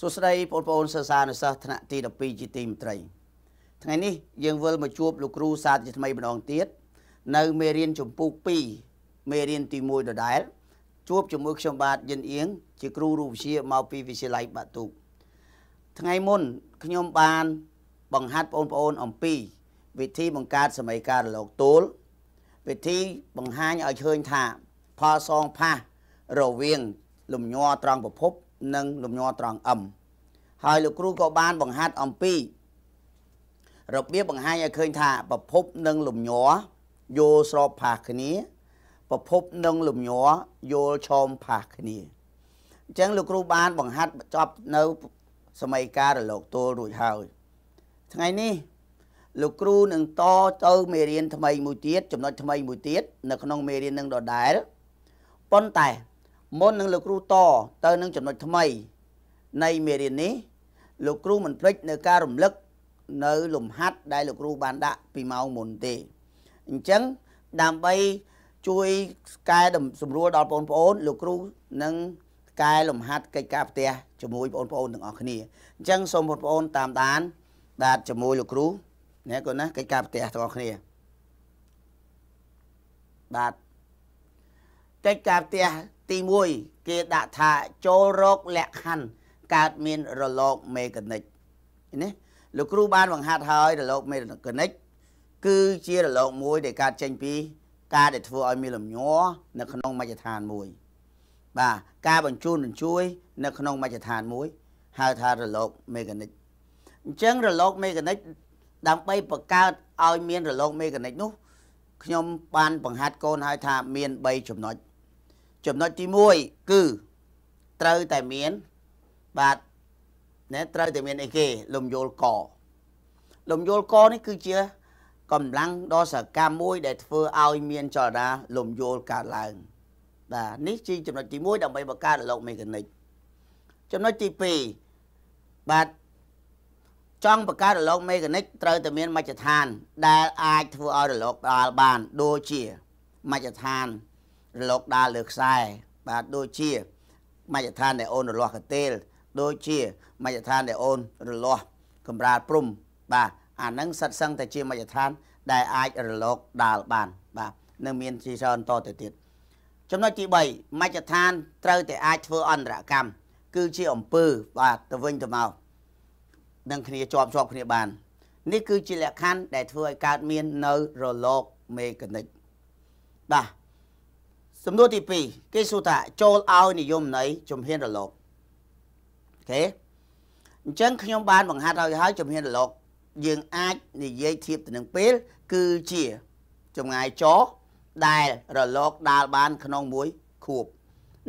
សួស្តីបងប្អូនសិស្សានុសិស្សថ្នាក់ទី12ជាទីមេត្រី ថ្ងៃនេះយើងវិលមកជួបលោកគ្រូសាស្ត្រជាថ្មីម្ដងទៀតនៅមេរៀនជំពូក2មេរៀនទី1ដដែល ជួបជាមួយខ្ញុំបាទយិនអៀងជាគ្រូរូបវិទ្យាមកពីវិទ្យាល័យបាទូក ថ្ងៃមុនខ្ញុំបាន បង្ហាត់បងប្អូនអំពី វិធីបង្កើតសមីការរលកទោលវិធីបង្ហាញឲ្យឃើញថាផលសងផាសរវាង លំញ័រត្រង់ប្រភពនិងលំញ័រត្រង់ M ហើយលោកគ្រូក៏បានបង្ហាត់អំពីរបៀបបង្ហាញឲ្យឃើញថាប្រភពនិងលំញ័រយោស្របផាសគ្នាប្រភពនិងលំញ័រយោឆោមផាសគ្នាអញ្ចឹងលោកគ្រូបានបង្ហាត់បញ្ចប់នៅសម័យកាលរលកទល់រួចហើយថ្ងៃនេះ លោកគ្រូនឹងតទៅមេរៀនថ្មីមួយទៀតចំណុចថ្មីមួយទៀតនៅក្នុងមេរៀននឹងដដែលប៉ុន្តែមុននឹងលោកគ្រូតទៅនឹងចំណុចថ្មី នៃមេរៀននេះលោកគ្រូមិនភ្លេចនៅការរំលឹកនៅលំហាត់ដែលលោកគ្រូបានដាក់ពីម៉ោងមុនទេអញ្ចឹងដើម្បីជួយកែសម្រួលដល់បងប្អូន លោកគ្រូនឹងកែលំហាត់កិច្ចការផ្ទះជាមួយបងប្អូនទាំងអស់គ្នាអញ្ចឹងសូមបងប្អូនតាមដានបាទជាមួយលោកគ្រូណាកូនណាកិច្ចការផ្ទះទាំងអស់គ្នាបាទកិច្ចការផ្ទះទី1គេដាក់ថាចូលរកលក្ខខណ្ឌកើតមានរលកមេកានិកនេះលោកគ្រូបានបង្ហាត់ហើយរលកមេកានិកគឺជារលកមួយដែលកើតចេញពី ការដែលធ្វើឲ្យមានលំញ័រនៅក្នុងមជ្ឈដ្ឋានមួយបាទការបញ្ជូនបញ្ជួយ នៅក្នុងមជ្ឈដ្ឋានមួយហៅថារលកមេកានិកអញ្ចឹងរលកមេកានិកដើម្បីបង្កើតឲ្យមានរលកមេកានិកនោះខ្ញុំបានបង្ហាត់កូនឲ្យថាមាន3ចំណុច1ចំណុចទី1គឺត្រូវតែមានបាទណែត្រូវតែមានអីគេ លំយល់កលំយល់កនេះ គឺជាកម្លាំងដ៏សកម្មមួយដែលធ្វើឲ្យមានចលនាលំយល់កើតឡើង បាទនេះជា ចំណុចទី1ដើម្បីបង្កើតលោកមេកានិកចំណុចទី2បាទចង់បង្កើតរលកមេកានិកត្រូវតែមានមជ្ឈដ្ឋានដែលអាចធ្វើឲ្យរលកដាល់បាន ដូចជាមជ្ឈដ្ឋានលោកដាលលើខ្សែបាទដូចជាមជ្ឈដ្ឋានដែលអូនរលាស់កទេល ដូចជាមជ្ឈដ្ឋាន ដែលអូនរលាស់កំរាលព្រំបាទអាហ្នឹងសិតសឹងតែជាមជ្ឈដ្ឋានដែលអាចរលកដាលបាន បាទនឹងមានជាច្រើនតទៅទៀតចំណុចទី3មជ្ឈដ្ឋានត្រូវតែអាចធ្វើអន្តរកម្មគឺជាអំពើបាទទៅវិញទៅមកនឹងគ្នាជាប់ជាប់គ្នាបាន នេះគឺជាលក្ខខណ្ឌដែលធ្វើឲ្យកើតមាននៅរលកមេកានិកបាទសំណួរទី2គេសួរថាចូលឲ្យនិយមន័យជំហានរលកអូខេអញ្ចឹងខ្ញុំបានបង្ហាត់ឲ្យហើយជំហានរលកយើងអាចនិយាយធៀបទៅនឹងពេល គឺជាចម្ងាយចោដែលរលកដាល់បានក្នុងមួយខួប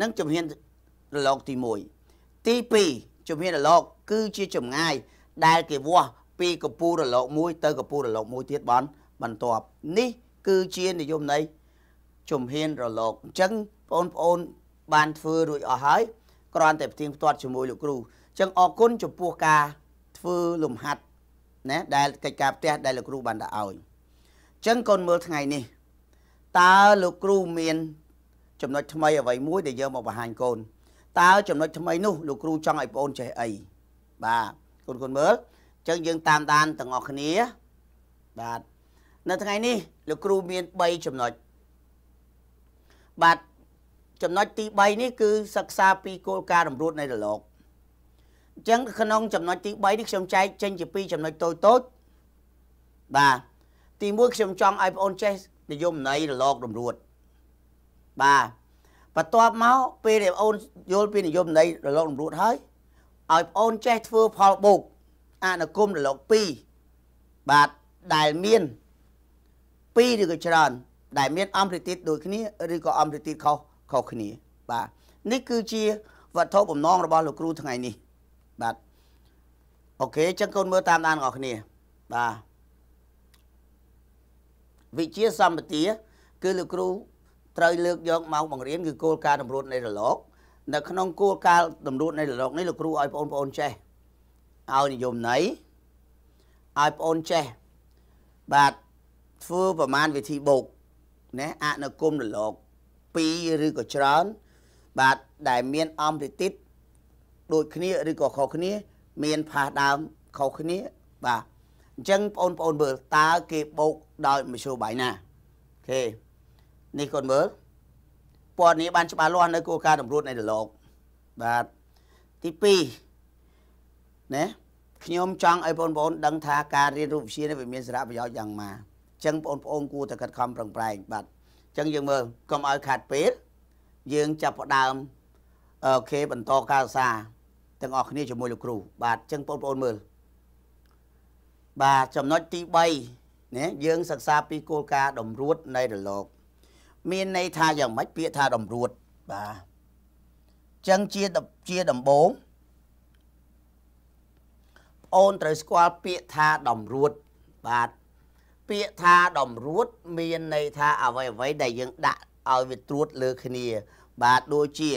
នឹងជំហានរលកទី1ទី2ជំហានរលក គឺជាចម្ងាយ ដែលគេវាស់ពីកពូររលក1ទៅកពូររលក1ទៀតបានបន្ទាប់ នេះគឺជានិយមន័យជំហានរលកអញ្ចឹងបងប្អូន បានធ្វើរួចអស់ហើយគ្រាន់តែផ្ទៀងផ្ទាត់ជាមួយលោកគ្រូអញ្ចឹងអរគុណចំពោះការធ្វើលំហាត់ណាដែលកិច្ចការផ្ទះដែលលោកគ្រូបានដាក់ឲ្យអញ្ចឹងកូនមើលថ្ងៃនេះតើលោកគ្រូមានចំណុចថ្មីអ្វីមួយដែលយើងមកបង្ហាញកូនតើចំណុចថ្មីនោះ លោកគ្រូចង់ឲ្យបងអូនចេះអីបាទកូនកូនមើលអញ្ចឹងយើងតាមដានទាំងអស់គ្នាបាទនៅថ្ងៃនេះលោកគ្រូមាន3ចំណុចបាទចំណុចទី3នេះគឺ សិក្សាពីគោលការណ៍រំរួតនៃរលកអញ្ចឹងក្នុងចំណុចទី3នេះខ្ញុំចែកចេញជាពីរចំណុចតូចតូចបាទទី1ខ្ញុំចង់ឲ្យបងអូនចេះនិយមន័យរលករំរួតបាទបន្ទាប់មកពេលដែលបងអូនយល់ពីនិយមន័យរលករំរួតហើយឲ្យបងអូនចេះធ្វើផលបូកអនុគមរលក2បាទដែលមាន2ឬក៏ច្រើនដែលមានអមរិទ្ធិដូចគ្នាឬក៏អមរិទ្ធិខុសខុសគ្នាបាទនេះគឺជាវត្ថុបំណងរបស់លោកគ្រូថ្ងៃនេះ បាទអូខេអញ្ចឹងកូនមើលតាមដានបងប្អូនគ្នាបាទវិជាសម្បទា គឺលោកគ្រូត្រូវ លើកយកមកបង្រៀនគឺគោលការណ៍តម្រួត នៃរលកនៅក្នុងគោលការណ៍តម្រួតនៃរលកនេះលោកគ្រូឲ្យបងប្អូនចេះឲ្យនិយមន័យឲ្យបងប្អូនចេះបាទធ្វើប្រមាណវិធីបូកណាអនុគមរលក2ឬក៏ច្រើនបាទដែលមានអមរិតិតដូចគ្នាឬក៏ខុសគ្នា មានផាសដើមខុសគ្នាបាទអញ្ចឹងបងប្អូនមើលតើគេបូកដោយមធ្យោបាយណាអូខេនេះកូនមើលព័ត៌នេះបានច្បាស់លាស់នៅគោលការណ៍តម្រួតនៃរលកបាទទី2ណាខ្ញុំចង់ឲ្យបងប្អូនដឹងថា ការរៀនរូបវិទ្យានេះវាមានសារៈប្រយោជន៍យ៉ាងម៉េចចឹងបងប្អូនគួរតែខិតខំប្រឹងប្រែងបាទចឹងយើងមើលកុំឲ្យខាត់ពេលយើងចាប់ផ្ដើមអូខេបន្តការសិក្សាទាំងអស់គ្នាជាមួយលោកគ្រូបាទចឹងបងប្អូនមើលបាទចំណុចទី3ណាយើង សិក្សាពីគោលការណ៍តម្រួតនៃរលកមានន័យថាយ៉ាងម៉េចពាក្យថាតម្រួតបាទចឹងជាជាដំបូងអូនត្រូវស្គាល់ពាក្យថាតម្រួតបាទពាក្យថាតម្រួតមានន័យថាអ្វីអ្វីដែលយើងដាក់ឲ្យវាត្រួតលើគ្នា បាទដូចជា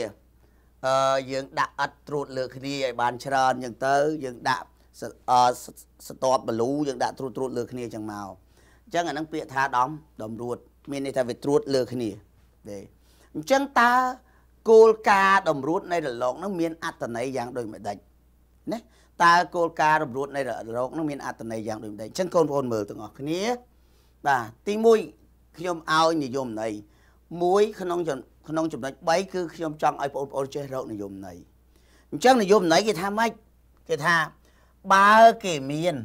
អឺយើងដាក់អិតត្រួតលើគ្នាឲ្យបានច្រើនអញ្ចឹងទៅយើងដាក់អឺស្ទាប់បលូយើងដាក់ត្រួតត្រួតលើគ្នាអញ្ចឹងមកអញ្ចឹងអានឹងពាក្យថាដំតម្រួតមានន័យថាវាត្រួតលើគ្នាទេអញ្ចឹងតើគោលការណ៍តម្រួតនៃរលកនឹងមាន អត្តន័យយ៉ាង ដូចម្ដេចណាតើគោលការណ៍រំលួតនៃរោគនឹងមានអត្តន័យយ៉ាងដូចម្ដេចអញ្ចឹងកូនប្អូនមើលទាំងអស់គ្នាបាទទី1ខ្ញុំឲ្យនិយមន័យមួយ ក្នុងក្នុងចំណុច3គឺខ្ញុំចង់ឲ្យបងប្អូនចេះរកនិយមន័យអញ្ចឹងនិយមន័យគេថាម៉េចគេថាបើគេមាន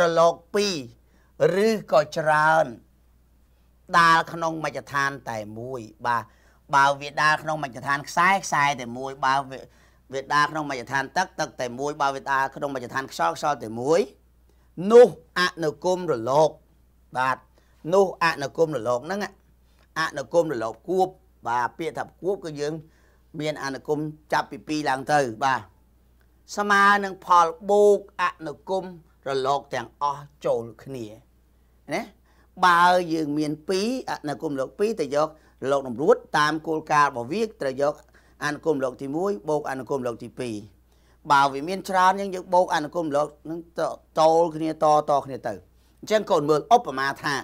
រលក2ឬក៏ច្រើនដាលក្នុងមជ្ឈដ្ឋានតែមួយ បាទបើវាដាលក្នុងមជ្ឈដ្ឋានខ្សែខ្សែតែមួយបើវេតាក្នុងមជ្ឈដ្ឋានទឹកទឹកតែមួយបើវេតាក្នុងមជ្ឈដ្ឋានខ្យល់ខ្យល់តែមួយនោះអនុគមរលកបាទនោះអនុគមរលកហ្នឹងអនុគមរលកគួបបាទពាក្យថាគួបគឺយើងមានអនុគមចាប់ពី2ឡើងទៅបាទស្មើនឹងផលបូកអនុគមរលកទាំងអស់ចូលគ្នាណាបើយើងមាន2អនុគមរលក2ទៅយករលកតម្រួតតាមគោលការណ៍របស់វាត្រូវយកអនុគមលោកទី1បូកអនុគមលោកទី2បើវាមានច្រើនយើងយើងបូកអនុគមលោកនឹងតូលគ្នាតតគ្នាទៅអញ្ចឹងកូនមើលឧបមាថា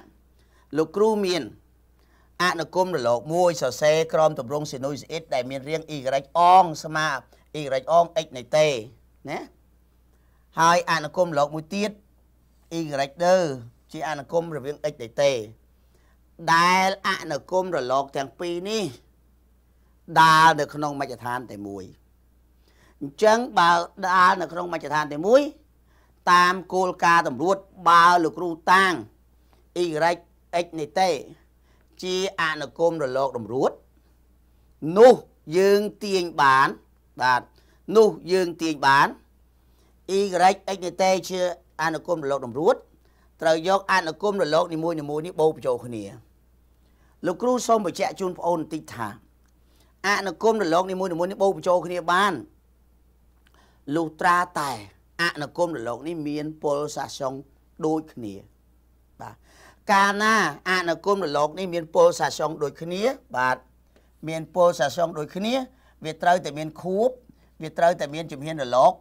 លោកគ្រូមានអនុគមរលក1សរសេរក្រមតម្រងសេនុយសេអ៊ីតដែលមានរាង y អងស្មើ y អង x នៃតេណាហើយអនុគមរលកមួយទៀត y ដើជាអនុគមរវាង x នៃតេដែលអនុគមរលកទាំងពីរនេះដាលនៅក្នុងមជ្ឈដ្ឋានតែមួយអញ្ចឹងបើដាលនៅក្នុងមជ្ឈដ្ឋានតែមួយតាមគោលការណ៍តម្រួតបើលោកគ្រូតាំង y x នេះទេជាអនុគមរលកតម្រួត នោះយើងទាញបានបាទនោះយើងទាញបាន y x នេះទេជាអនុគមរលក តម្រួតត្រូវយក អនុគមរលកនីមួយៗនេះបូកបញ្ចូលគ្នាលោកគ្រូសូមបញ្ជាក់ជូនបងប្អូនបន្តិចថាអនុគមនៅលោកនេះមួយនេះមួយនេះបូកបញ្ចូលគ្នាបានលុះត្រាតែអនុគមនៅលោកនេះមានពលសាសងដូចគ្នាបាទកាលណាអនុគមនៅលោកនេះមានពលសាសងដូចគ្នា បាទមានពលសាសងដូចគ្នា វាត្រូវតែមានខួបវាត្រូវតែមានជំហានរលក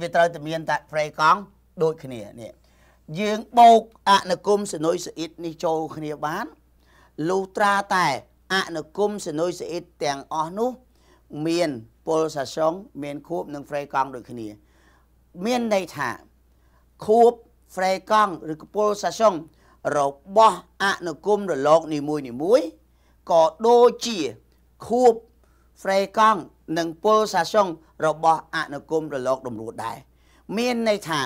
វាត្រូវតែមានតែប្រេកង់ដូចគ្នានេះយើងបូកអនុគមសនុយសអ៊ីតនេះចូលគ្នាបានលុះត្រាតែអនុគមសនុយសអ៊ីតទាំងអស់នោះមានពលសាសុងមានខួបនិងហ្វ្រេកង់ដូចគ្នា មានន័យថាខួបហ្វ្រេកង់ឬកពលសាសុង របស់អនុគមរលកនីមួយនីមួយក៏ដូចជាខួបហ្វ្រេកង់និងពលសាសុងរបស់អនុគមរលកតម្រួតដែរមានន័យថា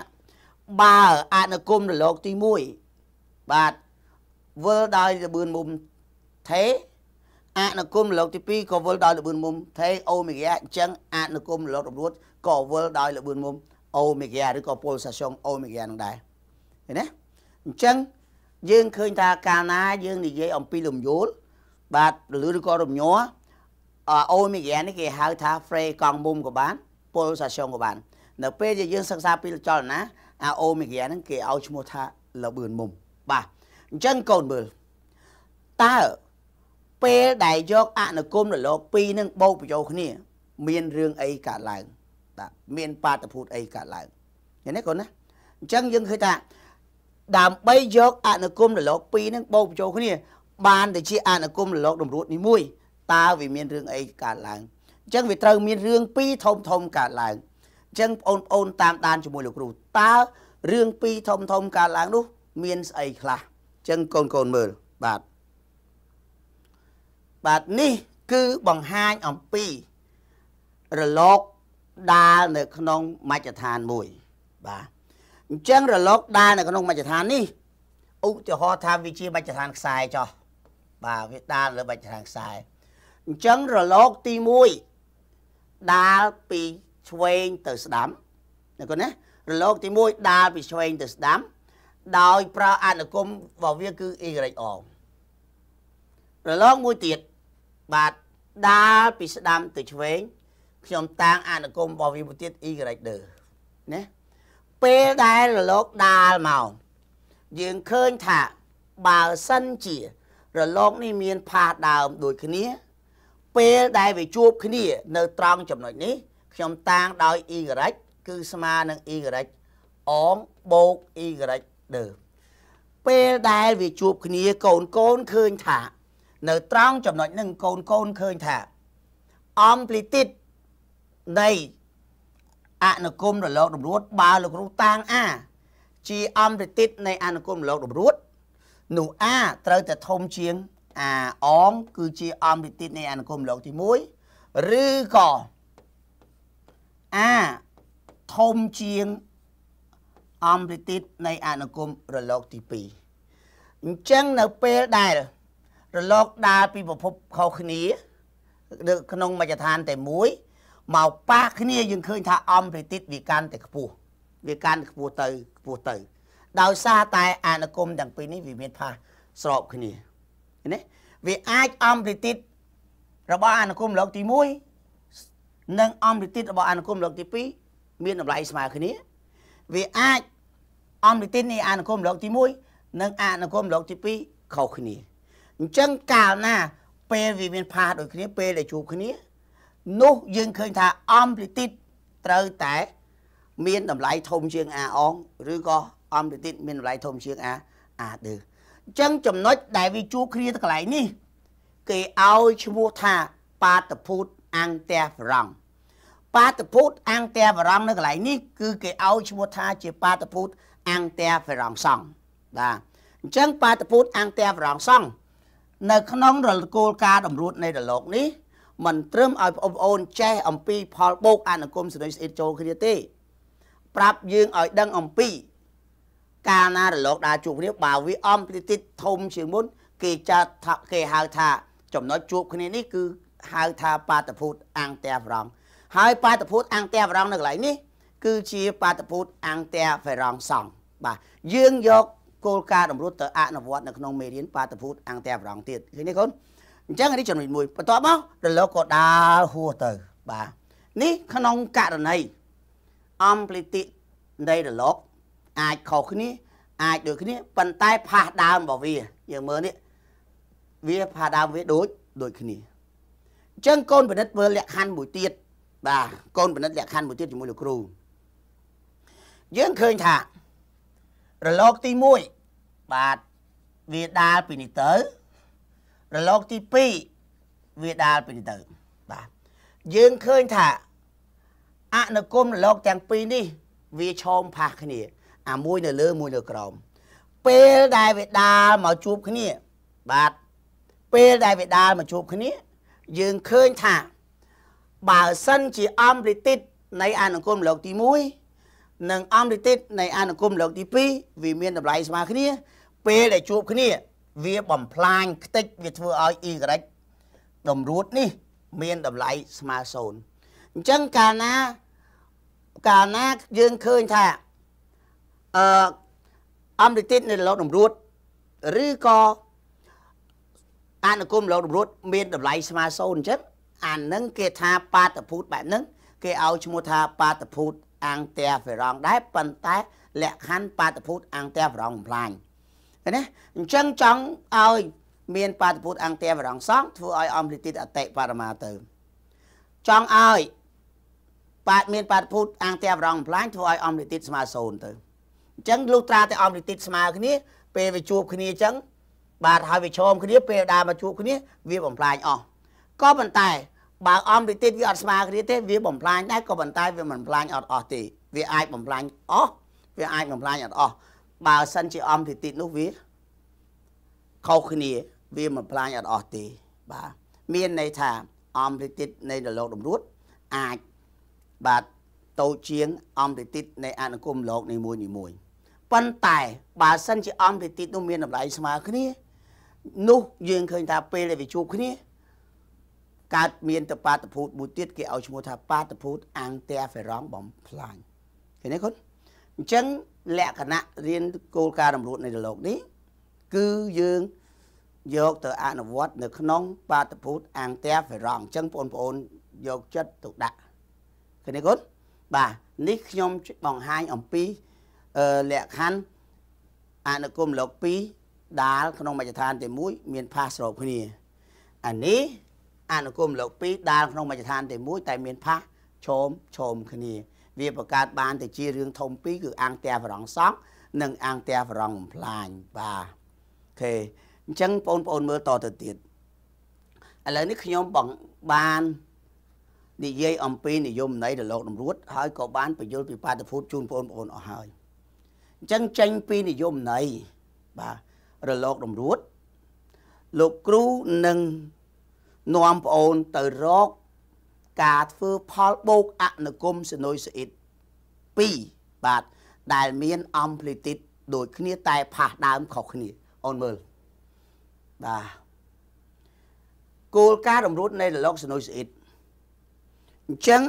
បើអនុគមរលកទី1បាទវិលដោយល្បឿនមុំថេអនុគមលោកទី2ក៏វិលដោយល្បឿនមុំថេអូមេហ្គាអញ្ចឹងអនុគមលោករំលួតក៏វិលដោយល្បឿនមុំអូមេហ្គាឬក៏ពុលសាសុងអូមេហ្គានឹងដែរឃើញទេអញ្ចឹងយើងឃើញថាកាលណាយើងនិយាយអំពីលំយោលបាទឬឬក៏រំញ័រអូមេហ្គានេះគេហៅថា fray កង់មុំក៏បានពុលសាសុងក៏បាននៅពេលដែលយើងសិក្សាពីចលនាអាអូមេហ្គាហ្នឹងគេឲ្យឈ្មោះថាល្បឿនមុំបាទអញ្ចឹងកូនមើលតើពេលដែលយកអនុគមរលក2នឹងបូកបញ្ចូលគ្នា មានរឿងអីកើតឡើងបាទមាន បាតុភូតអីកើតឡើងឃើញទេកូនណាអញ្ចឹងយើងឃើញថាដើម្បីយកអនុគមរលក2នឹងបូកបញ្ចូលគ្នា បានទៅជាអនុគមរលកតម្រួត នេះមួយតើវាមានរឿងអីកើតឡើងអញ្ចឹងវាត្រូវ មានរឿងពីរធំធំកើតឡើងអញ្ចឹងបងប្អូនតាមដានជាមួយលោកគ្រូតើរឿងពីរធំធំកើតឡើងនោះមានស្អីខ្លះអញ្ចឹងកូនកូនមើលបាទបាទនេះគឺបង្ហាញអំពី រលកដាលនៅក្នុងមជ្ឈដ្ឋានមួយបាទអញ្ចឹងរលកដាលនៅក្នុងមជ្ឈដ្ឋាននេះឧទាហរណ៍ថាវាជាមជ្ឈដ្ឋានខ្សែចោះបាទវាដាលលើមជ្ឈដ្ឋានខ្សែអញ្ចឹងរលកទី1ដាលពីឆ្វេងទៅស្ដាំណាគាត់ណារលកទី1ដាលពីឆ្វេងទៅស្ដាំដោយប្រើអនុគមរបស់វាគឺ y អររលកមួយទៀត1បាទដាលពីស្ដាំទៅឆ្វេងខ្ញុំតាំងអនុគមរបស់វាមួយទៀត y ណាពេលដែលរលកដាលមកយើងឃើញថា បើសិនជា រលកនេះមានផាសដើមដូចគ្នា ពេលដែលវាជួបគ្នា នៅត្រង់ចំណុចនេះខ្ញុំតាំងដោយ y គឺស្មើនឹង y អងបូក y ដើពេលដែលវាជួបគ្នាកូនកូនឃើញថានៅត្រង់ចំណុចហ្នឹងកូនកូនឃើញថា amplitude នៃអនុគមរលករំរួតបើលោកគ្រូតាំង A ជា amplitude នៃអនុគមរលករំរួតនោះ A ត្រូវតែធំជាង A អងគឺជា amplitude នៃអនុគមរលកទី1ឬក៏ A ធំជាង amplitude នៃអនុគមរលកទី2អញ្ចឹងនៅពេលដែលរលកដើរពីប្រភពខុសគ្នាក្នុងមជ្ឈដ្ឋានតែមួយមកប៉ះគ្នាយើងឃើញថាអំព្រិតិតវាកាន់តែខ្ពស់វាកាន់ខ្ពស់ទៅខ្ពស់ទៅ ដោយសារតែអានុគមទាំងពីរនេះវាមានផាសស្របគ្នាណាវាអាចអំព្រិតិតរបស់អានុគមលោកទី1និងអំព្រិតិតរបស់អានុគមលោកទី2មានតម្លៃស្មើគ្នា វាអាចអំព្រិតិតនៃអានុគមលោកទី1និងអានុគមលោកទី2ខុសគ្នាអញ្ចឹងកាលណា ពេលវាមានផាសដូចគ្នាពេលដែលជួបគ្នានោះយើងឃើញថាអំព្លីទីតត្រូវតែ មានតម្លៃធំជាងអាអង ឬក៏អំព្លីទីតមានតម្លៃធំជាងអាអាដឺអញ្ចឹងចំណុចដែលវាជួបគ្នាទៅកន្លែងនេះគេឲ្យឈ្មោះថាបាតភូតអង្គទះបរំបាតភូតអង្គទះបរំនៅកន្លែងនេះ គឺគេឲ្យឈ្មោះថាជាបាតភូតអង្គទះបរំសង្ឃបាទអញ្ចឹងបាតភូតអង្គទះបរំសង្ឃនៅក្នុងរលគោលការណ៍តម្រួតនៃរលកនេះមិនត្រឹមឲ្យបងប្អូន ចេះអំពី ផលបោកអនុគមសេរីស្អៀតចូលគ្នាទេប្រាប់យើងឲ្យដឹងអំពី ការណារលកដែលជួបគ្នាបើវាអំពីតិចធំជាងមុន គេចាត់ថាគេហៅថា ចំណុចជួបគ្នានេះគឺហៅថាបាតភូតអង្គតែបរងហើយ បាតភូតអង្គតែបរងនៅកន្លែងនេះគឺជាបាតភូតអង្គតែបរងសង់បាទយើងយកគោលការណ៍តម្រូវទៅអនុវត្តនៅក្នុងមេរៀនបាតុភូតអង្គតែប្រងទៀតឃើញទេកូនអញ្ចឹងនេះចំណុចមួយបន្ទាប់មករលកក៏ដើរហួសទៅបាទនេះក្នុងករណីអំប្លីតិនៃរលកអាចខុសគ្នាអាចដូចគ្នាប៉ុន្តែផាសដើមរបស់វា យើងមើលនេះវាផាសដើមវាដូចដូចគ្នាអញ្ចឹងកូនពិនិត្យមើលលក្ខខណ្ឌមួយទៀតបាទកូនពិនិត្យលក្ខខណ្ឌមួយទៀតជាមួយលោកគ្រូយើងឃើញថារលកទី1បាទវាដាលពីនេះទៅ រលកទី2វាដាលពីនេះទៅបាទយើងឃើញថា អនុគមរលកទាំងពីរនេះ វាឈោមផាសគ្នា អាមួយនៅលើមួយនៅក្រោមពេលដែលវាដាលមកជួបគ្នាបាទពេលដែលវាដាលមកជួបគ្នា យើងឃើញថាបើសិនជាអំរិតិតនៃ អនុគមរលកទី1និង Omnitit នៃអនុគមលើកទី2វាមានតម្លៃស្មើគ្នា ពេលដែលជួបគ្នា វាបំផ្លាញខ្ទេចវាធ្វើឲ្យ y តម្រួតនេះមានតម្លៃស្មើសូន្យអញ្ចឹងកាលណាកាលណាយើងឃើញថាអឺអំរិទ្ធិនៅលោកតម្រួតឬក៏អនុគមលោកតម្រួតមានតម្លៃស្មើសូន្យអញ្ចឹងអានឹងគេថាបាតភូតបែបហ្នឹងគេឲ្យឈ្មោះថាបាតភូតអង្គាហ្វេរ៉ង់ដែរប៉ុន្តែលក្ខខណ្ឌបាតុភូតអង្គាហ្វេរ៉ង់បំផ្លាញឃើញទេអញ្ចឹងចង់ឲ្យ មាន បាតុភូតអង្គាហ្វេរ៉ង់សង ធ្វើឲ្យអំលិទិតអតិបរមាទៅចង់ឲ្យបាទមាន បាតុភូតអង្គាហ្វេរ៉ង់បំផ្លាញធ្វើឲ្យអំលិទិតស្មើសូន្យទៅអញ្ចឹងលុះត្រាតែអំលិទិតស្មើគ្នាពេលវាជួបគ្នាអញ្ចឹងបាទហើយវាឈោមគ្នាពេលដើរមកជួបគ្នាវាបំផ្លាញអស់ក៏ប៉ុន្តែបើអំតិចវាអត់ស្មើគ្នាទេ វាបំផ្លាញដែរក៏ប៉ុន្តែវាមិនផ្លាញអត់អស់ទេវាអាចបំផ្លាញអស់វាអាចបំផ្លាញអត់អស់បើសិនជាអំតិចនោះវាខុសគ្នា វាមិនផ្លាញអត់អស់ទេ បាទមានន័យថាអំតិទិតនៃនលោកតម្រួតអាចបាទតូចជាងអំតិទិតនៃអនុគមលោកនីមួយនីមួយប៉ុន្តែបើសិនជាអំតិទិតនោះមានតម្លៃស្មើគ្នានោះយើងឃើញថាពេលដែលវាជួបគ្នាកើតមានតបាតភូតមួយទៀតគេឲ្យឈ្មោះថា បាតភូតអង្គតាហ្វេរ៉ង់បំផ្លាញឃើញទេគុណអញ្ចឹងលក្ខណៈរៀនគោលការណ៍រំលូតនៃលោកនេះ គឺយើងយកទៅអនុវត្តនៅក្នុង បាតភូតអង្គតាហ្វេរ៉ង់អញ្ចឹងបងប្អូនយកចិត្តទៅដាក់ឃើញទេគុណបាទនេះខ្ញុំបង្ហាញអំពីលក្ខខណ្ឌអនុគមលោក2ដាល ក្នុងមជ្ឈដ្ឋានទី1មានផាសស្របគ្នាអានេះអនុគមលោក2ដាល់ក្នុងមជ្ឈដ្ឋានទី1តែមានផាសឈោមឈោមគ្នាវាបង្កើតបានទៅជារឿងធំពីរគឺអាងទះបរងសក់និងអាងទះបរងបំផ្លាញបាទអូខេអញ្ចឹងបងប្អូនមើលតទៅទៀតឥឡូវនេះខ្ញុំបងបាននិយាយអំពីនិយមន័យរលកតម្រួត ហើយក៏បានបញ្យល់ពីបាតុភូតជូនបងប្អូនអស់ហើយអញ្ចឹងចេញពីនិយមន័យបាទរលកតម្រួតលោកគ្រូនិងនាំប្អូនទៅរកការធ្វើផលបោកអនុគមសនុយសអ៊ីត2បាទដែលមានអំផ្លីទីតដូចគ្នាតែផាសដើមខុសគ្នាអូនមើលបាទគោលការណ៍រំរួតនៃរលកសនុយសអ៊ីតអញ្ចឹង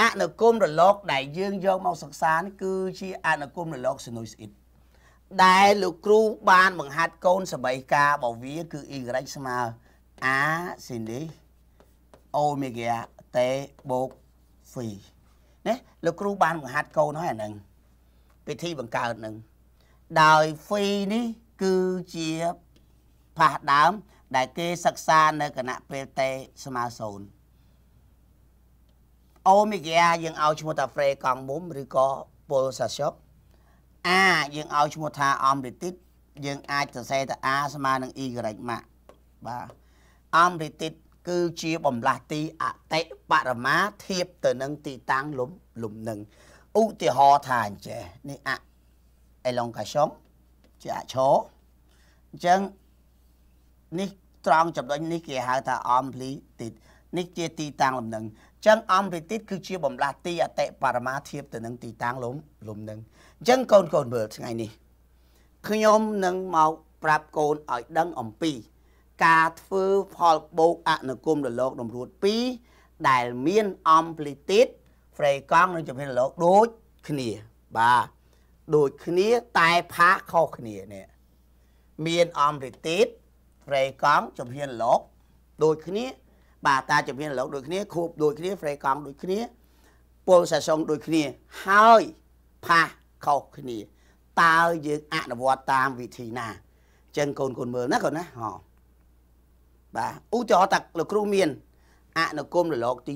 អនុគមរលក ដែល យើងយកមកសិក្សានេះគឺជាអនុគមរលកសនុយសអ៊ីតដែលលោកគ្រូបាន បង្ហាត់កូនសបីការរបស់វា គឺអ៊ីក្រិចស្មើ A ស៊ីលីអូមេហ្គា T បូក C ណាលោកគ្រូបានបង្ហាត់កូនហើយអានឹងពិធីបង្កើតនឹងដោយ Phi នេះគឺជាផាសដើម ដែលគេសិក្សានៅគណៈពេល T ស្មើ0អូមេហ្គាយើងឲ្យឈ្មោះថា Frey កង់មុំឬក៏ Pulsation A យើងឲ្យឈ្មោះថា Omritit យើងអាចសរសេរថា A ស្មើនឹង Y ម៉ាក់បាទអមរិតិតគឺជាបំលាស់ទី អតិបរមាធៀបទៅនឹង ទីតាំងលំលំនឹងឧទាហរណ៍ថាអញ្ចេះនេះអអេឡុងកាសុងជាអឆោអញ្ចឹងនេះត្រង់ចំណុចនេះគេហៅថាអំព្លីទីតនេះជាទីតាំងលំនឹងអញ្ចឹងអំព្លីទីតគឺជាបំលាស់ទីអតិបរមាធៀបទៅនឹងទីតាំងលំលំនឹងអញ្ចឹងកូនកូនមើលថ្ងៃនេះខ្ញុំនឹងមកប្រាប់កូនឲ្យដឹងអំពីការធ្វើផលបោកអនុគមរលកតម្រួត2ដែលមាន amplitude ហ្វ្រេកង់និងចំហៀងរលកដូចគ្នាបាទដូចគ្នាតែផាសខុសគ្នានេះមាន amplitude ហ្វ្រេកង់ចំហៀងរលកដូចគ្នា បាទតាចំហៀងរលកដូចគ្នា ខូបដូចគ្នាហ្វ្រេកង់ដូចគ្នាពលសាសុងដូចគ្នាហើយផាសខុសគ្នា តើយើងអនុវត្តតាមវិធីណាអញ្ចឹងកូនកូនមើលណាកូនណាហ៎បាទឧទាហរណ៍តាលោកគ្រូមានអនុគមរលកទី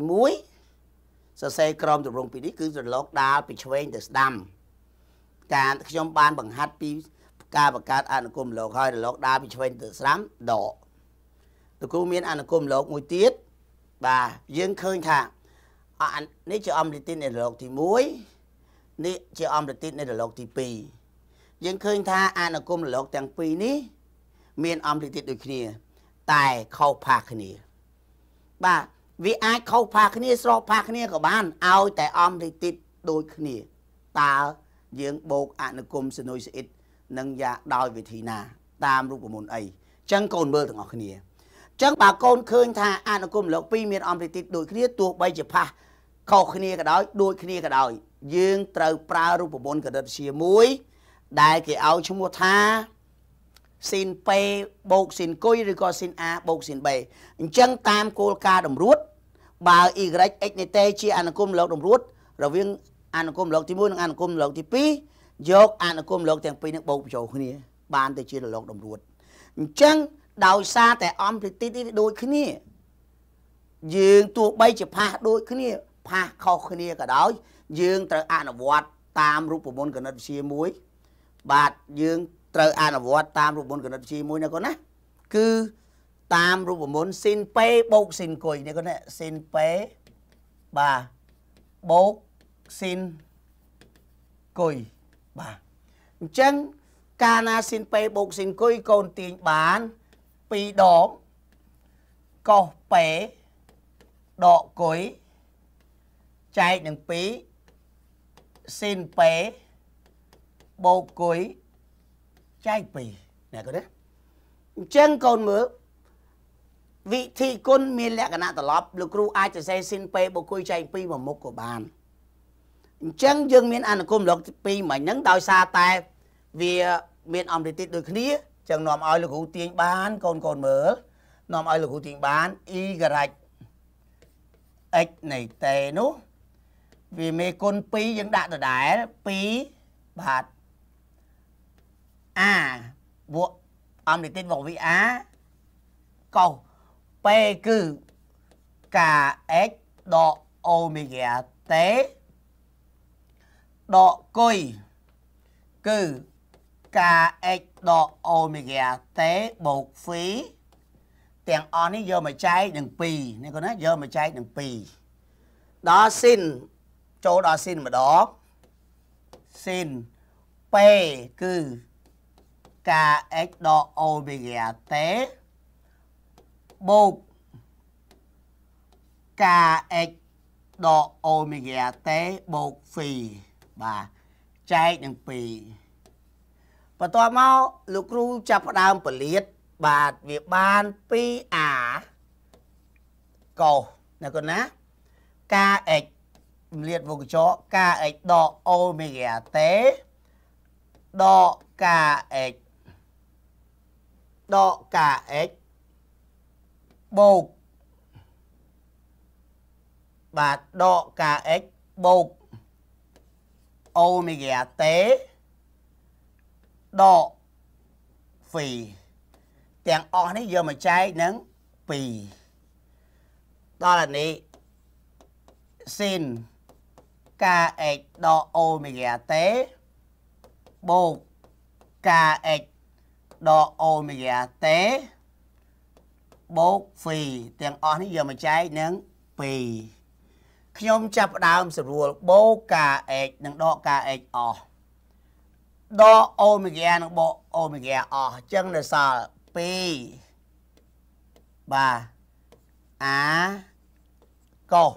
1សរសេរក្រមទម្រង់ពីនេះគឺរលកដាលពីឆ្វេងទៅស្ដាំការខ្ញុំបានបង្ហាត់ពី ការបង្កើតអនុគមរលកហើយរលកដាលពីឆ្វេងទៅស្ដាំដកលោកគ្រូមានអនុគមរលកមួយទៀតបាទយើងឃើញថានេះជាអមលិទិននៃរលកទី1នេះជាអមលិទិននៃរលកទី2យើងឃើញថាអនុគមរលកទាំងពីរនេះមានអមលិទិនដូចគ្នាតែខុសផាសគ្នាបាទវាអាចខុសផាសគ្នាស្របផាសគ្នាក៏បានឲ្យតែអំរិទ្ធិដូចគ្នាតើយើងបូកអនុគមសនុយសអ៊ីតនឹងយ៉ាងដោយវិធីណាតាមរូបមន្តអីចឹងកូនមើលទាំងអស់គ្នាចឹងបើកូនឃើញថាអនុគមលោក2មានអំរិទ្ធិដូចគ្នាទោះបីជាផាសខុសគ្នាក៏ដោយដូចគ្នាក៏ដោយ យើងត្រូវប្រើរូបមន្តកដិតវិជាមួយដែលគេឲ្យឈ្មោះថាស៊ីន P បូកស៊ីនគុយឬក៏ស៊ីន A បូកស៊ីន B អញ្ចឹង តាមគោលការណ៍តម្រួតបើ y x នៃតេជាអនុគមលោកតម្រួតរវាង អនុគមលោកទី1និងអនុគមលោកទី2យកអនុគមលោកទាំងពីរនឹងបូកបញ្ចូលគ្នា បានទៅជាលោកតម្រួតអញ្ចឹងដោយសារតែអំព្រិតិនេះដូចគ្នា យើងទោះបីជាផាសដូចគ្នា ផាសខុសគ្នាក៏ដោយ យើងត្រូវអនុវត្តតាមរូបមន្តគណិតវិទ្យាមួយបាទយើងត្រូវអនុវត្តតាមរូបមន្តគណិតវិទ្យាមួយណាកូនណាគឺតាមរូបមន្តស៊ីនពេបូកស៊ីនគុយនេះគាត់ណាស៊ីនពេបាទបូកស៊ីនគុយបាទអញ្ចឹងកាលណាស៊ីនពេបូកស៊ីនគុយកូនទាញបាន2ដងកោសពេដកគុយចែកនឹង2ស៊ីនពេបូកគុយចែកពីណាកូនណាអញ្ចឹងកូនមើលវិធីគុណមានលក្ខណៈត្រឡប់លោកគ្រូអាចសរសេរស៊ីនពេបុគ្គលចែកពីមួយមុខក៏បានអញ្ចឹងយើងមានអនុគមលោកពីរមិញហ្នឹងដោយសារតែវាមានអំរិទ្ធិដូចគ្នាចឹងនាំឲ្យលោកគ្រូទាញបានកូនកូនមើលនាំឲ្យលោកគ្រូទាញបាន e ការ៉ាច់ x នៃ t នោះវាមេគុណ2យើងដាក់ដដែល2បាទ A វក់អំនិតិរបស់វា A កោស P គឺ KX ដកអូមេហ្គាតេដកគុយគឺ KX ដកអូមេហ្គាតេបូក phi ទាំងអស់នេះយកមកចែកនឹង2នេះគាត់ណាយកមកចែកនឹង2ដល់ស៊ីនចូលដល់ស៊ីនម្ដងស៊ីន P គឺ kx ដក omega ទេបូក kx ដក omega ទេបូក phi បាទចែកនឹង2បន្ទាប់មកលោកគ្រូចាប់ផ្ដើមពលាតបាទវាបាន 2a កោសណាគាត់ណា kx លាតវងកញ្ចក់ kx ដក omega ទេដក kx ដកកា x បូកបាទដកកា x បូកអូមេហ្គាតេដកហ្វីទាំងអស់នេះយកមកចែកនឹង2ដល់នេះស៊ីនកាអិចដកអូមេហ្គាតេបូកកាអិចដកអូមេហ្គាទេបូក2ទាំងអស់នេះយកមកចែកនឹង2ខ្ញុំចាប់ផ្ដើមស្រួលបូកការ x និងដកការ x អស់ដកអូមេហ្គានិងបូកអូមេហ្គាអស់អញ្ចឹងនៅសល់2បាទអាកុស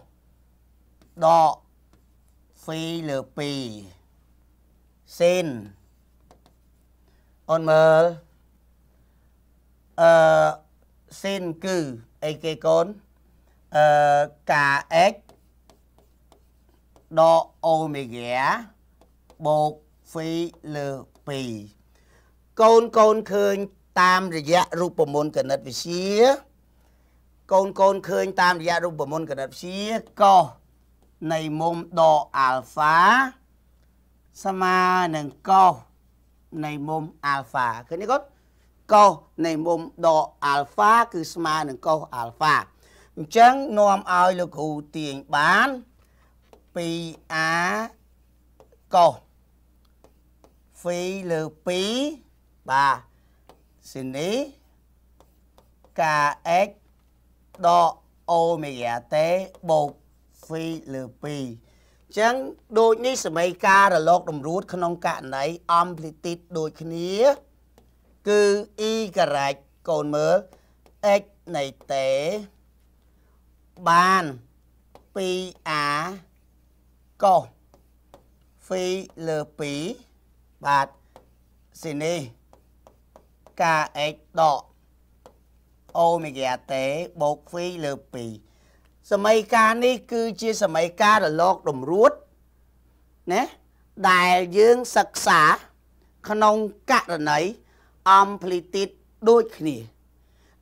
ដក2លើ2សិនអូនមើល2អឺសិនគឺអីគេកូនអឺកាអិចដកអូមេហ្គាបូក2លើ2កូនកូនឃើញតាមរយៈរូបមន្តគណិតវិទ្យាកូនកូនឃើញតាមរយៈរូបមន្តគណិតវិទ្យាកោសនៃមុំដកអាល់ហ្វាស្មើនឹងកោសនៃមុំអាល់ហ្វាឃើញទេកូនកុសនៃមុំដកអាល់ហ្វាគឺស្មើនឹងកុសអាល់ហ្វាអញ្ចឹងនាំឲ្យលោកគ្រូទាញបាន 2a កុស phi លើ2បាទស៊ីនី kx ដកអូមេហ្គាតេបូក phi លើ2អញ្ចឹងដូច នេះសមីការរលកតម្រួតក្នុងករណី amplitude ដូចគ្នាគឺ y ការ៉ាច់កូនមើល x នៃតេបាន 2a កុស phi លើ2បាទស៊ីនេះ kx ដកអូមេហ្គាតេបូក phi លើ2សមីការនេះគឺជាសមីការរលកតម្រួតណាដែលយើងសិក្សា ក្នុងករណី amplitude ដូចគ្នា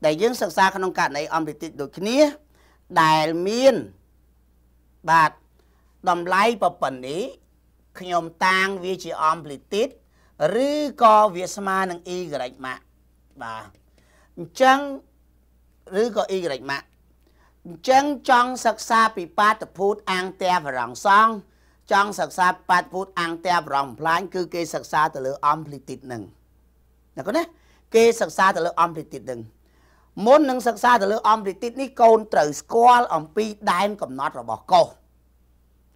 ដែលយើងសិក្សាក្នុងករណី amplitude ដូចគ្នាដែលមានបាទតម្លៃប្រពន្ធនេះខ្ញុំតាងវាជា amplitude ឬក៏វាស្មើនឹង y ម៉ាក់បាទអញ្ចឹងឬក៏ y ម៉ាក់អញ្ចឹងចង់សិក្សាពីបាតុភូតអាងទែបរងសង ចង់សិក្សាបាតុភូតអាងទែបរងបំផ្លាញគឺគេសិក្សាទៅលើ amplitude នឹងណាកូនណាគេសិក្សាទៅលើអំព្រិតិតនឹង មុននឹងសិក្សាទៅលើ អំព្រិតិតនេះកូនត្រូវស្គាល់អំពីដែនកំណត់របស់កោស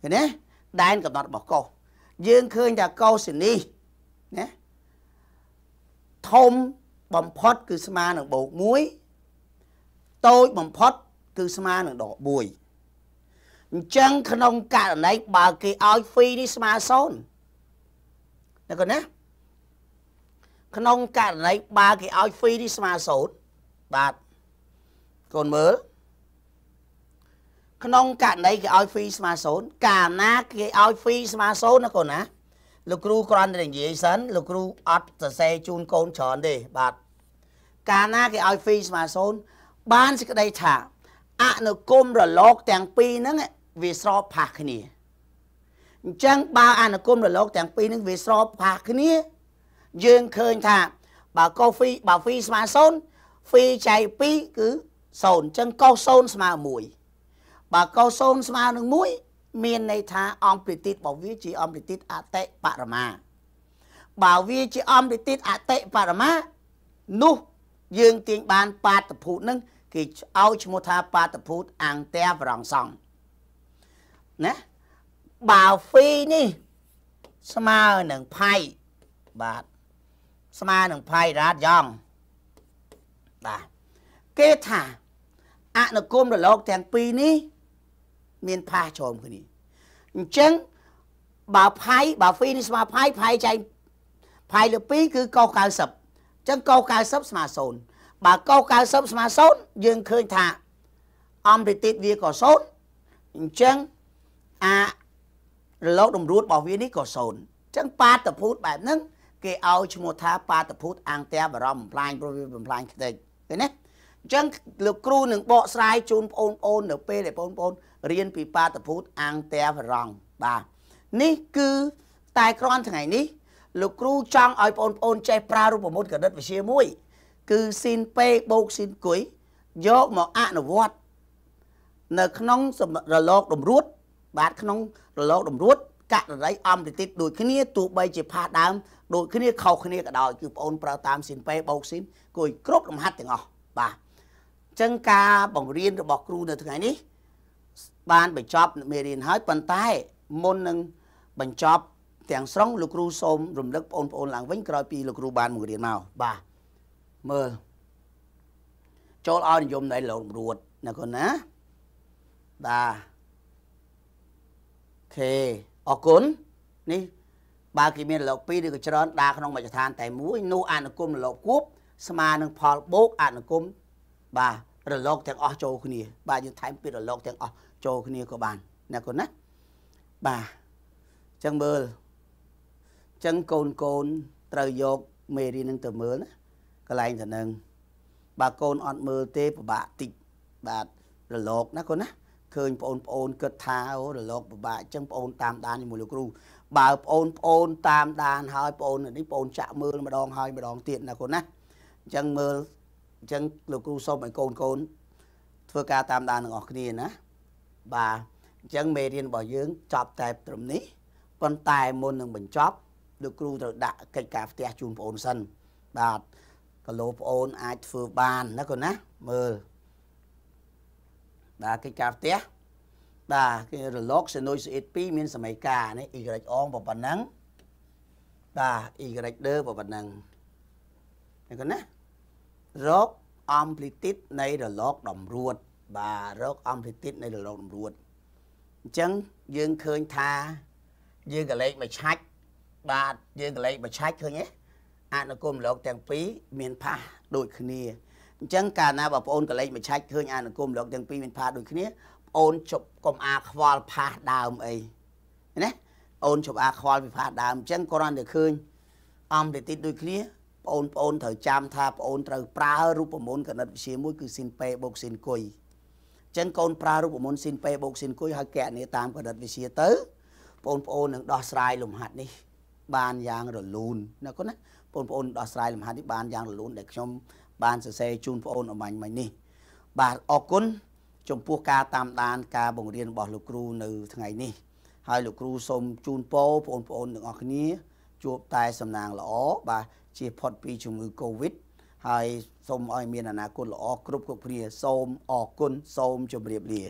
ឃើញទេដែនកំណត់របស់កោសយើងឃើញថាកោសនេះណាធំបំផុត គឺស្មើនឹងបូក1តូចបំផុតគឺស្មើនឹងដក1អញ្ចឹងក្នុងករណីបើគេឲ្យហ្វីនេះស្មើ0ណាគាត់ណាក្នុងករណីបើគេឲ្យហ្វីនេះស្មើសូត្របាទកូនមើលក្នុងករណីគេឲ្យហ្វីស្មើសូន្យកាលណា គេឲ្យហ្វីស្មើសូន្យណាកូនណាលោកគ្រូគ្រាន់តែនិយាយសិនលោកគ្រូអត់សរសេរជូនកូនច្រើនទេបាទកាលណាគេឲ្យហ្វីស្មើសូន្យបានសេចក្តីថាអនុគមរលកទាំងពីរហ្នឹងវាស្របផាសគ្នាអញ្ចឹងបើអនុគមរលកទាំងពីរហ្នឹងវាស្រប ផាសគ្នាយើងឃើញថាបើកូហ្វីបើហ្វីស្មើ0ហ្វីចៃ2គឺ0អញ្ចឹងកូ0ស្មើ1បើកូ0ស្មើនឹង1មានន័យថាអង្គព្រាទីតរបស់វាជាអង្គព្រាទីតអតិបរមាបើវាជាអង្គព្រាទីតអតិបរមានោះ យើងទាញបាន បាតុភូតនឹងគេឲ្យឈ្មោះថា បាតុភូតអង្គតែប្រងសង់ណាបើហ្វីនេះស្មើនឹងផៃបាទស្មើនឹងផៃរ៉ាតយ៉ងបាទគេថាអនុគមរលកទាំងពីរនេះមានផាសចូលគ្នាអញ្ចឹងបើផៃបើហ្វីនេះស្មើផៃផៃចែកផៃលើ2គឺកុស90អញ្ចឹងកុស90ស្មើ0បើកុស90ស្មើ0យើងឃើញថាអំរិទិតវាក៏0អញ្ចឹងអារលកតម្រួតរបស់វានេះក៏0អញ្ចឹង បាតភូតបែបហ្នឹងគេឲ្យឈ្មោះថា បាតភូតអង្គតែបរំបំផ្លាញព្រោះវាបំផ្លាញខ្ទេចឃើញទេអញ្ចឹងលោកគ្រូនឹងបកស្រាយជូនបងប្អូននៅពេលដែលបងប្អូនរៀនពីបាតភូតអង្គតែបរំបាទនេះគឺតែគ្រាន់ថ្ងៃនេះលោកគ្រូចង់ឲ្យបងប្អូន ចេះប្រើរូបមន្តកណិតវិទ្យាមួយ គឺស៊ីនពេបូកស៊ីនគុយយកមកអនុវត្ត នៅក្នុងរលកតម្រួតបាទក្នុងរលកតម្រួតកណរៃអំរិទ្ធិដូចគ្នាទោះបីជាផាសដើមដូចគ្នាខុសគ្នាក៏ដោយគឺបងអូនប្រើតាមស៊ីនប៉េបូកស៊ីន គួរគ្រប់លំហាត់ទាំងអស់បាទអញ្ចឹងការបង្រៀនរបស់គ្រូនៅថ្ងៃនេះបានបញ្ចប់មេរៀនហើយប៉ុន្តែមុននឹងបញ្ចប់ទាំងស្រុងលោកគ្រូសូមរំលឹកបងប្អូនឡើងវិញក្រោយពីលោកគ្រូបានបង្រៀនមកបាទមើលចូលឲ្យនិយមដល់លោករួតណាកូនណាបាទខេអរគុណនេះបើគេមានរលក2ឬក៏ច្រើនដើរក្នុងមជ្ឈដ្ឋានតែមួយនោះអនុគមរលកគូបស្មើនឹងផលបូកអនុគមបាទរលកទាំងអស់ចូលគ្នា បាទយើងថែមពីរលកទាំងអស់ចូលគ្នាក៏បានណាកូនណាបាទអញ្ចឹងមើលអញ្ចឹងកូនកូនត្រូវយកមេរៀននឹងទៅមើលណាកន្លែងទៅនឹងបើកូនអត់មើលទេពិបាកតិចបាទរលកណាកូនណាឃើញបងប្អូនគិតថាអូរលកពិបាកអញ្ចឹងបងប្អូនតាមដានជាមួយលោកគ្រូបើបងប្អូនតាមដានហើយបងនេះបងចាក់មើលម្ដងហើយម្ដងទៀតណាកូនណាអញ្ចឹងមើលអញ្ចឹងលោកគ្រូសូមឲ្យកូនកូន ធ្វើការតាមដានទាំងអស់គ្នាណាបាទអញ្ចឹងមេរៀនរបស់យើងចប់តែ ត្រឹមនេះប៉ុន្តែមុននឹងបញ្ចប់លោកគ្រូត្រូវដាក់កិច្ចការផ្ទះជូនបងប្អូនសិនបាទកលោបងប្អូនអាចធ្វើបានណាកូនណាមើលបាទកិច្ចការផ្ទះបាទគេរលក sinus 2មានសមីការនេះ y អងប៉ុណ្ណឹងបាទ y ដើប៉ុណ្ណឹងហ្នឹងគាត់ណារក amplitude នៃរលកតម្រួត បាទរក amplitude នៃរលកតម្រួតអញ្ចឹងយើងឃើញថា យើងកលេចមួយឆាច់បាទយើងកលេចមួយឆាច់ឃើញទេអនុគមរលកទាំងពីរមានផាសដូចគ្នាអញ្ចឹងកាលណាបងប្អូនកលេចមួយឆាច់ឃើញអនុគមរលកទាំងពីរមានផាសដូចគ្នាអូនជប់កុំអាខ្វល់ផាសដើមអីណាអូនជប់អាខ្វល់ពីផាសដើមអញ្ចឹងគ្រាន់តែឃើញអំតិតិដូចគ្នាបងប្អូនត្រូវចាំថាបងត្រូវប្រើរូបមន្តកណិតវិទ្យាមួយគឺស៊ីនពេបូកស៊ីនគុយអញ្ចឹងកូនប្រើរូបមន្តស៊ីនពេបូកស៊ីនគុយហើយកណនីតាមកណិតវិទ្យាទៅបងប្អូននឹងដោះស្រាយលំហាត់នេះ បានយ៉ាងរលូនណាគាត់ណាបងប្អូនដោះស្រាយលំហាត់នេះបានយ៉ាងរលូនដែលខ្ញុំបានសរសេរជូនបងប្អូនអមាញ់មិញនេះបាទអរគុណចំពោះការតាមដានការបង្រៀនរបស់លោកគ្រូនៅថ្ងៃនេះ ហើយលោកគ្រូសូមជូនពរបងប្អូនទាំងអស់គ្នាជួបតែសំណាងល្អបាទជៀសផុតពីជំងឺ Covid ហើយសូមឲ្យមានអនាគតល្អគ្រប់គ្រប់គ្នាសូមអរគុណសូមជម្រាបលា